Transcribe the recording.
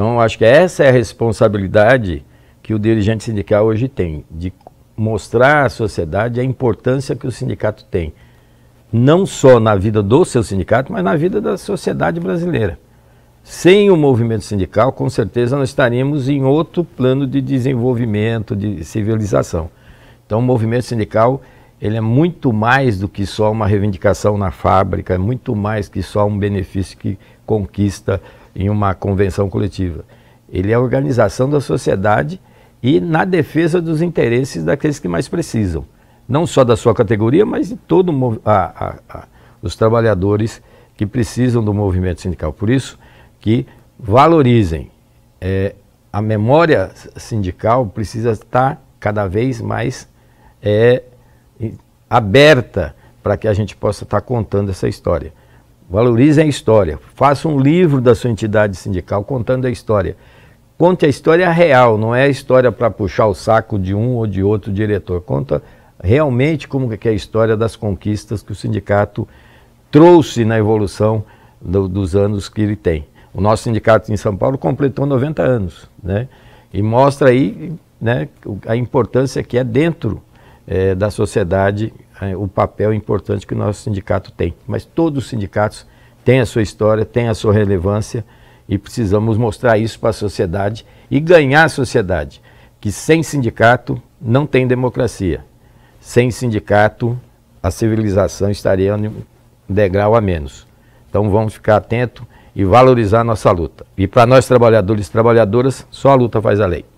Então, acho que essa é a responsabilidade que o dirigente sindical hoje tem, de mostrar à sociedade a importância que o sindicato tem, não só na vida do seu sindicato, mas na vida da sociedade brasileira. Sem o movimento sindical, com certeza nós estaríamos em outro plano de desenvolvimento, de civilização. Então, o movimento sindical ele é muito mais do que só uma reivindicação na fábrica, é muito mais que só um benefício que conquista em uma convenção coletiva. Ele é a organização da sociedade e na defesa dos interesses daqueles que mais precisam. Não só da sua categoria, mas de todos os trabalhadores que precisam do movimento sindical. Por isso que valorizem. É, a memória sindical precisa estar cada vez mais é, aberta para que a gente possa estar contando essa história. Valorizem a história. Faça um livro da sua entidade sindical contando a história. Conte a história real, não é a história para puxar o saco de um ou de outro diretor. Conta realmente como que é a história das conquistas que o sindicato trouxe na evolução do, dos anos que ele tem. O nosso sindicato em São Paulo completou 90 anos, né? E mostra aí né, a importância que é dentro é, da sociedade o é, papel importante que o nosso sindicato tem. Mas todos os sindicatos têm a sua história, têm a sua relevância e precisamos mostrar isso para a sociedade e ganhar a sociedade. Que sem sindicato não tem democracia. Sem sindicato, a civilização estaria um degrau a menos. Então vamos ficar atentos e valorizar a nossa luta. E para nós trabalhadores e trabalhadoras, só a luta faz a lei.